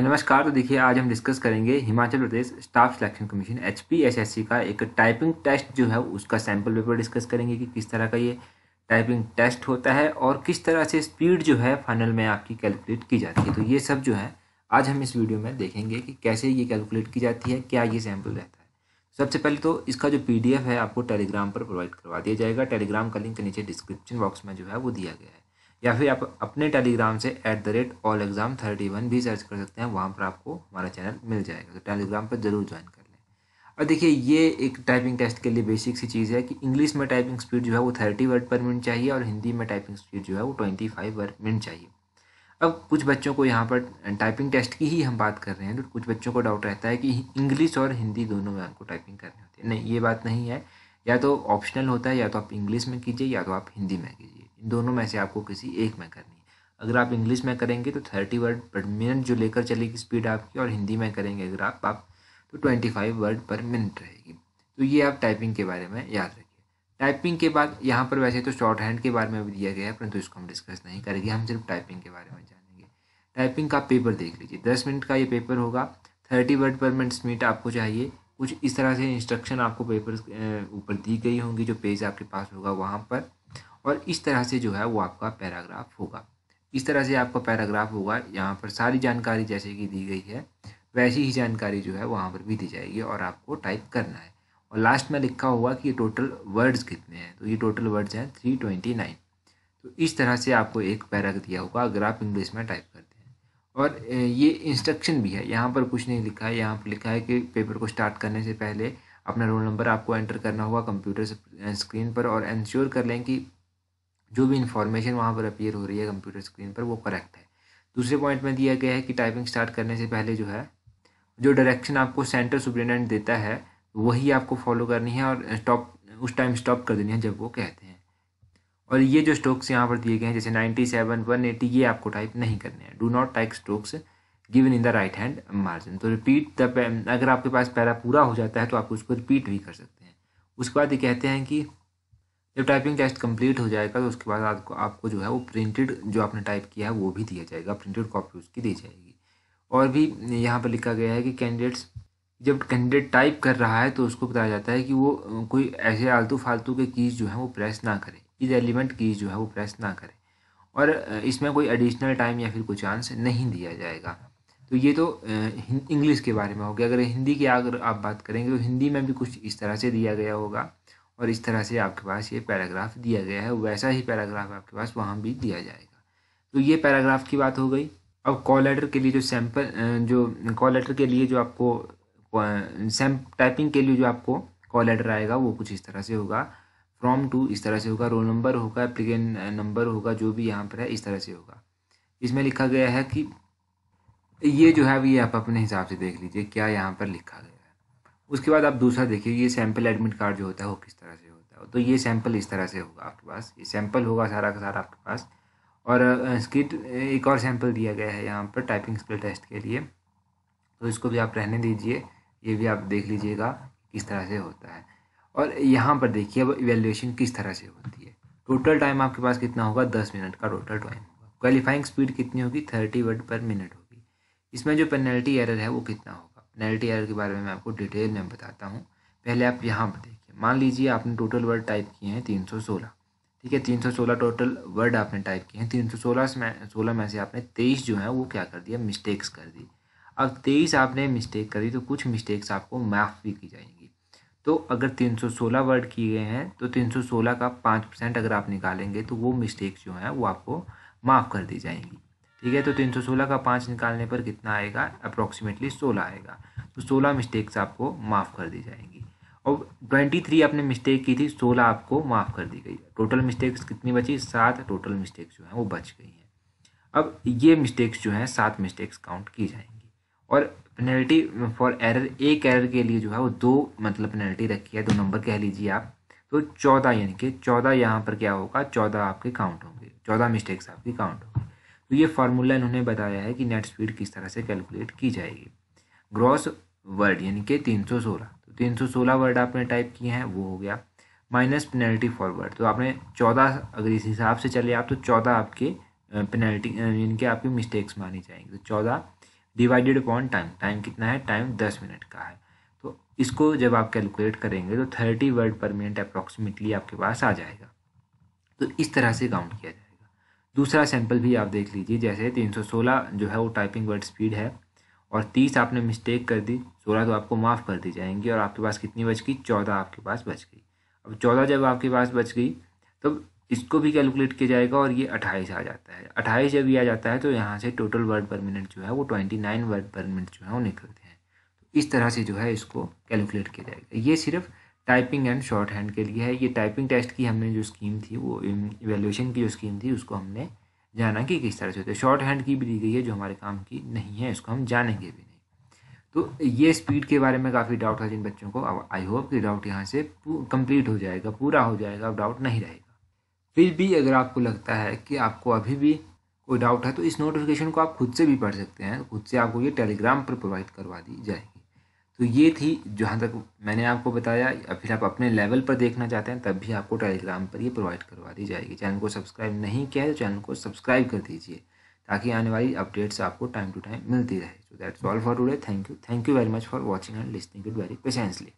नमस्कार तो देखिए आज हम डिस्कस करेंगे Himachal Pradesh staff selection commission H P का एक टाइपिंग टेस्ट जो है उसका सैम्पल पेपर डिस्कस करेंगे कि किस तरह का ये टाइपिंग टेस्ट होता है और किस तरह से स्पीड जो है फाइनल में आपकी कैलकुलेट की जाती है तो ये सब जो है आज हम इस वीडियो में देखेंगे कि कैसे ये कैलकुलेट की जाती है क्या ये सैम्पल रहता है सबसे पहले तो इसका जो पी है आपको टेलीग्राम पर प्रोवाइड करवा दिया जाएगा टेलीग्राम का लिंक नीचे डिस्क्रिप्शन बॉक्स में जो है वो दिया गया है या फिर आप अपने टेलीग्राम से at the rate all exam thirty one भी सर्च कर सकते हैं वहाँ पर आपको हमारा चैनल मिल जाएगा तो टेलीग्राम पर ज़रूर ज्वाइन कर लें और देखिए ये एक टाइपिंग टेस्ट के लिए बेसिक सी चीज़ है कि इंग्लिश में टाइपिंग स्पीड जो है वो थर्टी वर्ड पर मिनट चाहिए और हिंदी में टाइपिंग स्पीड जो है वो ट्वेंटी फाइव वर्ड मिनट चाहिए अब कुछ बच्चों को यहाँ पर टाइपिंग टेस्ट की ही हम बात कर रहे हैं तो कुछ बच्चों को डाउट रहता है कि इंग्लिश और हिंदी दोनों में आपको टाइपिंग करनी होती है नहीं ये बात नहीं है या तो ऑप्शनल होता है या तो आप इंग्लिश में कीजिए या तो आप हिंदी में कीजिए इन दोनों में से आपको किसी एक में करनी है अगर आप इंग्लिश में करेंगे तो थर्टी वर्ड पर मिनट जो लेकर चलेगी स्पीड आपकी और हिंदी में करेंगे अगर आप, आप तो twenty five word per minute रहेगी तो ये आप टाइपिंग के बारे में याद रखिए टाइपिंग के बाद यहाँ पर वैसे तो शॉर्ट हैंड के बारे में भी दिया गया है परंतु तो इसको हम डिस्कस नहीं करेंगे हम सिर्फ टाइपिंग के बारे में जानेंगे टाइपिंग का पेपर देख लीजिए दस मिनट का ये पेपर होगा thirty word per minute minute आपको चाहिए कुछ इस तरह से इंस्ट्रक्शन आपको पेपर ऊपर दी गई होंगी जो पेज आपके पास होगा वहाँ पर और इस तरह से जो है वो आपका पैराग्राफ होगा इस तरह से आपका पैराग्राफ होगा यहाँ पर सारी जानकारी जैसे कि दी गई है वैसी ही जानकारी जो है वहाँ पर भी दी जाएगी और आपको टाइप करना है और लास्ट में लिखा हुआ कि ये टोटल वर्ड्स कितने हैं तो ये टोटल वर्ड्स हैं थ्री ट्वेंटी नाइन तो इस तरह से आपको एक पैराग दिया होगा अगर आप इंग्लिश में टाइप करते हैं और ये इंस्ट्रक्शन भी है यहाँ पर कुछ नहीं लिखा है यहाँ पर लिखा है कि पेपर को स्टार्ट करने से पहले अपना रोल नंबर आपको एंटर करना होगा कंप्यूटर स्क्रीन पर और इंश्योर कर लें कि जो भी इंफॉर्मेशन वहाँ पर अपीयर हो रही है कंप्यूटर स्क्रीन पर वो करेक्ट है दूसरे पॉइंट में दिया गया है कि टाइपिंग स्टार्ट करने से पहले जो है जो डायरेक्शन आपको सेंटर सुप्रिटेंडेंट देता है वही आपको फॉलो करनी है और स्टॉप उस टाइम स्टॉप कर देनी है जब वो कहते हैं और ये जो स्ट्रोक्स यहाँ पर दिए गए हैं जैसे सेवन वन एटी ये आपको टाइप नहीं करने हैं do not type strokes given in the right hand margin to repeat the अगर आपके पास पैरा पूरा हो जाता है तो आप उसको रिपीट भी कर सकते हैं उसके बाद ये कहते हैं कि जब टाइपिंग टेस्ट कंप्लीट हो जाएगा तो उसके बाद आपको आपको जो है वो प्रिंटेड जो आपने टाइप किया है वो भी दिया जाएगा प्रिंटेड कॉपी उसकी दी जाएगी और भी यहाँ पर लिखा गया है कि कैंडिडेट्स जब कैंडिडेट टाइप कर रहा है तो उसको बताया जाता है कि वो कोई ऐसे आलतू फालतू के कीज़ जो है वो प्रेस ना करें इज एलिमेंट कीज़ जो है वो प्रेस ना करें और इसमें कोई एडिशनल टाइम या फिर कोई चांस नहीं दिया जाएगा तो ये तो इंग्लिश के बारे में हो गया अगर हिंदी की अगर आप बात करेंगे तो हिंदी में भी कुछ इस तरह से दिया गया होगा और इस तरह से आपके पास ये पैराग्राफ दिया गया है वैसा ही पैराग्राफ आपके पास वहाँ भी दिया जाएगा तो ये पैराग्राफ की बात हो गई अब कॉल लेटर के लिए जो सैम्पल जो कॉल लेटर के लिए जो आपको सैम टाइपिंग के लिए जो आपको कॉल लेटर आएगा वो कुछ इस तरह से होगा फ्रॉम टू इस तरह से होगा रोल नंबर होगा एप्लीकेंट नंबर होगा जो भी यहाँ पर है इस तरह से होगा इसमें लिखा गया है कि ये जो है अभी आप अपने हिसाब से देख लीजिए क्या यहाँ पर लिखा गया उसके बाद आप दूसरा देखिए ये सैम्पल एडमिट कार्ड जो होता है वो किस तरह से होता है तो ये सैंपल इस तरह से होगा आपके पास ये सैंपल होगा सारा का सारा आपके पास और स्किट एक और सैंपल दिया गया है यहाँ पर टाइपिंग स्किल टेस्ट के लिए तो इसको भी आप रहने दीजिए ये भी आप देख लीजिएगा किस तरह से होता है और यहाँ पर देखिए अब इवेल्यूशन किस तरह से होती है टोटल टाइम आपके पास कितना होगा दस मिनट का टोटल टाइम होगा क्वालिफाइंग स्पीड कितनी होगी थर्टी वर्ड पर मिनट होगी इसमें जो पेनल्टी एरर है वो कितना होगा पेनल्टी एरर के बारे में मैं आपको डिटेल में बताता हूँ पहले आप यहाँ पर देखिए मान लीजिए आपने टोटल वर्ड टाइप किए हैं तीन सौ सोलह ठीक है तीन सौ सोलह टोटल वर्ड आपने टाइप किए हैं तीन सौ सोलह में सोलह में से आपने तेईस जो है वो क्या कर दिया मिस्टेक्स कर दी अब तेईस आपने मिस्टेक करी तो कुछ मिस्टेक्स आपको माफ़ भी की जाएंगी तो अगर तीन सौ सोलह वर्ड किए गए हैं तो तीन सौ सोलह का पाँच परसेंट अगर आप निकालेंगे तो वो मिस्टेक्स जो हैं वो आपको माफ़ कर दी जाएंगी ठीक है तो 316 का पाँच निकालने पर कितना आएगा अप्रोक्सीमेटली 16 आएगा तो 16 मिस्टेक्स आपको माफ़ कर दी जाएंगी और 23 आपने मिस्टेक की थी 16 आपको माफ़ कर दी गई टोटल मिस्टेक्स कितनी बची सात टोटल मिस्टेक्स जो हैं वो बच गई हैं अब ये मिस्टेक्स जो हैं सात मिस्टेक्स काउंट की जाएंगी और पेनल्टी फॉर एरर एक एरर के लिए जो है वो दो मतलब पेनल्टी रखी है दो नंबर कह लीजिए आप तो चौदह यानी कि चौदह यहाँ पर क्या होगा चौदह आपके काउंट होंगे चौदह मिस्टेक्स आपकी काउंट होगी तो ये फार्मूला इन्होंने बताया है कि नेट स्पीड किस तरह से कैलकुलेट की जाएगी ग्रॉस वर्ड यानी कि 316 तो 316 वर्ड आपने टाइप किए हैं वो हो गया माइनस पेनल्टी फॉरवर्ड तो आपने 14 अगर इस हिसाब से चले आप तो 14 आपके पेनल्टी यानी कि आपकी मिस्टेक्स मानी जाएंगी तो 14 डिवाइडेड अपॉन टाइम टाइम कितना है टाइम 10 मिनट का है तो इसको जब आप कैलकुलेट करेंगे तो 30 वर्ड पर मिनट अप्रॉक्सीमेटली आपके पास आ जाएगा तो इस तरह से काउंट किया जाए दूसरा सैंपल भी आप देख लीजिए जैसे 316 जो है वो टाइपिंग वर्ड स्पीड है और 30 आपने मिस्टेक कर दी 16 तो आपको माफ़ कर दी जाएंगी और आपके पास कितनी बच गई 14 आपके पास बच गई अब 14 जब आपके पास बच गई तब तो इसको भी कैलकुलेट किया जाएगा और ये 28 आ जाता है 28 जब ये आ जाता है तो यहाँ से टोटल वर्ड पर मिनट जो है वो नाइन वर्ड पर मिनट जो है वो निकलते हैं तो इस तरह से जो है इसको कैलकुलेट किया जाएगा ये सिर्फ टाइपिंग एंड शॉर्ट हैंड के लिए है ये टाइपिंग टेस्ट की हमने जो स्कीम थी वो इवेल्यूशन um, की जो स्कीम थी उसको हमने जाना कि किस तरह से होता है शॉर्ट हैंड की भी दी गई है जो हमारे काम की नहीं है इसको हम जानेंगे भी नहीं तो ये स्पीड के बारे में काफ़ी डाउट है जिन बच्चों को अब आई होप कि डाउट यहाँ से कंप्लीट हो जाएगा पूरा हो जाएगा अब डाउट नहीं रहेगा फिर भी अगर आपको लगता है कि आपको अभी भी कोई डाउट है तो इस नोटिफिकेशन को आप खुद से भी पढ़ सकते हैं खुद से आपको ये टेलीग्राम पर प्रोवाइड करवा दी जाएगी तो ये थी जहाँ तक मैंने आपको बताया या फिर आप अपने लेवल पर देखना चाहते हैं तब भी आपको टेलीग्राम पर ये प्रोवाइड करवा दी जाएगी चैनल को सब्सक्राइब नहीं किया है तो चैनल को सब्सक्राइब कर दीजिए ताकि आने वाली अपडेट्स आपको टाइम टू टाइम मिलती रहे so that's all for today thank you thank you very much for watching and listening it very patiently